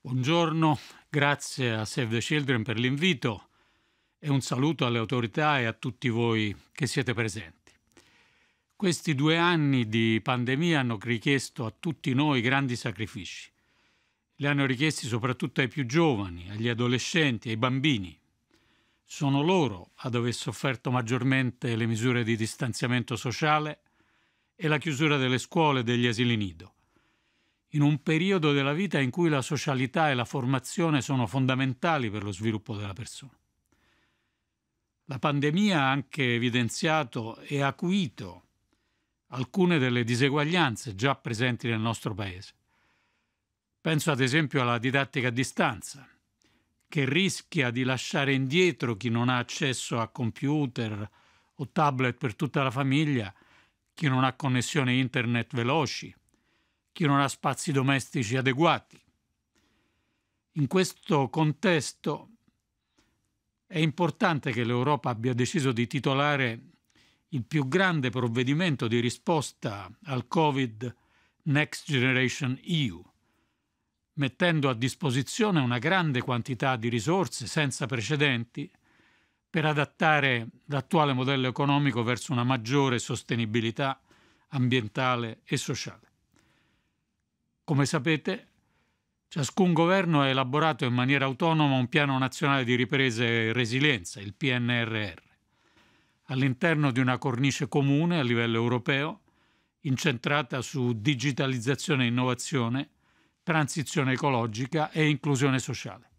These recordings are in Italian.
Buongiorno, grazie a Save the Children per l'invito e un saluto alle autorità e a tutti voi che siete presenti. Questi due anni di pandemia hanno richiesto a tutti noi grandi sacrifici. Le hanno richiesti soprattutto ai più giovani, agli adolescenti, ai bambini. Sono loro ad aver sofferto maggiormente le misure di distanziamento sociale e la chiusura delle scuole e degli asili nido in un periodo della vita in cui la socialità e la formazione sono fondamentali per lo sviluppo della persona. La pandemia ha anche evidenziato e acuito alcune delle diseguaglianze già presenti nel nostro Paese. Penso ad esempio alla didattica a distanza, che rischia di lasciare indietro chi non ha accesso a computer o tablet per tutta la famiglia, chi non ha connessioni internet veloci, chi non ha spazi domestici adeguati. In questo contesto è importante che l'Europa abbia deciso di titolare il più grande provvedimento di risposta al Covid Next Generation EU, mettendo a disposizione una grande quantità di risorse senza precedenti per adattare l'attuale modello economico verso una maggiore sostenibilità ambientale e sociale. Come sapete, ciascun governo ha elaborato in maniera autonoma un piano nazionale di ripresa e resilienza, il PNRR, all'interno di una cornice comune a livello europeo, incentrata su digitalizzazione e innovazione, transizione ecologica e inclusione sociale.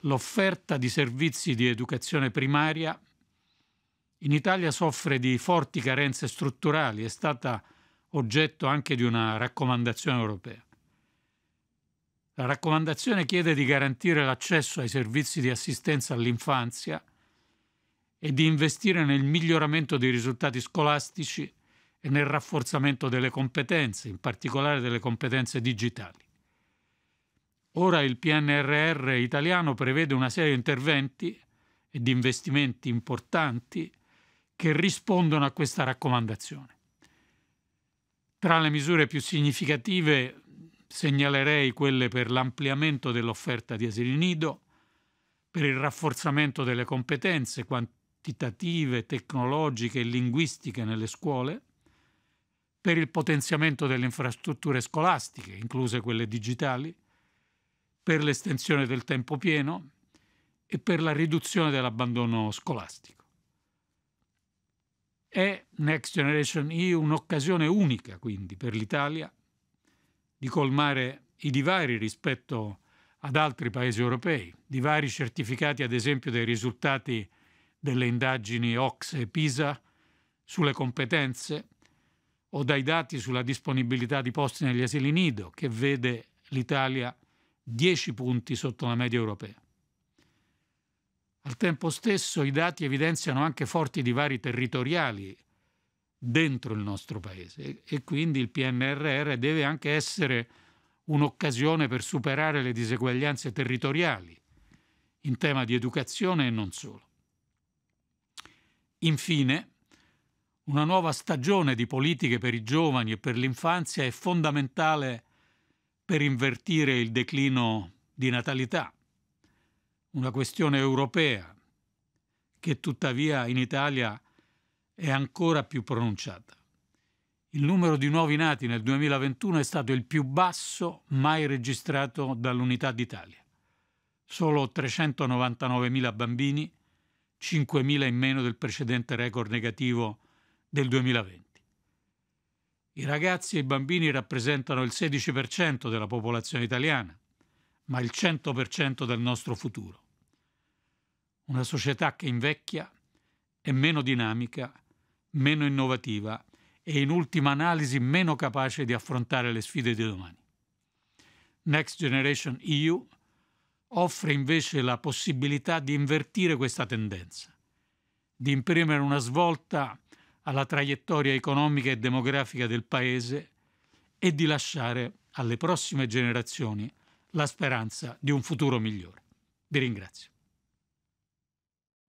L'offerta di servizi di educazione primaria in Italia soffre di forti carenze strutturali, è stata oggetto anche di una raccomandazione europea. La raccomandazione chiede di garantire l'accesso ai servizi di assistenza all'infanzia e di investire nel miglioramento dei risultati scolastici e nel rafforzamento delle competenze, in particolare delle competenze digitali. Ora il PNRR italiano prevede una serie di interventi e di investimenti importanti che rispondono a questa raccomandazione. Tra le misure più significative segnalerei quelle per l'ampliamento dell'offerta di asili nido, per il rafforzamento delle competenze quantitative, tecnologiche e linguistiche nelle scuole, per il potenziamento delle infrastrutture scolastiche, incluse quelle digitali, per l'estensione del tempo pieno e per la riduzione dell'abbandono scolastico. È Next Generation EU un'occasione unica, quindi, per l'Italia di colmare i divari rispetto ad altri paesi europei, divari certificati ad esempio dai risultati delle indagini Ox e PISA sulle competenze o dai dati sulla disponibilità di posti negli asili nido, che vede l'Italia 10 punti sotto la media europea. Al tempo stesso i dati evidenziano anche forti divari territoriali dentro il nostro paese e quindi il PNRR deve anche essere un'occasione per superare le diseguaglianze territoriali in tema di educazione e non solo. Infine, una nuova stagione di politiche per i giovani e per l'infanzia è fondamentale per invertire il declino di natalità una questione europea, che tuttavia in Italia è ancora più pronunciata. Il numero di nuovi nati nel 2021 è stato il più basso mai registrato dall'Unità d'Italia. Solo 399.000 bambini, 5.000 in meno del precedente record negativo del 2020. I ragazzi e i bambini rappresentano il 16% della popolazione italiana, ma il 100% del nostro futuro una società che invecchia è meno dinamica, meno innovativa e in ultima analisi meno capace di affrontare le sfide di domani. Next Generation EU offre invece la possibilità di invertire questa tendenza, di imprimere una svolta alla traiettoria economica e demografica del Paese e di lasciare alle prossime generazioni la speranza di un futuro migliore. Vi ringrazio.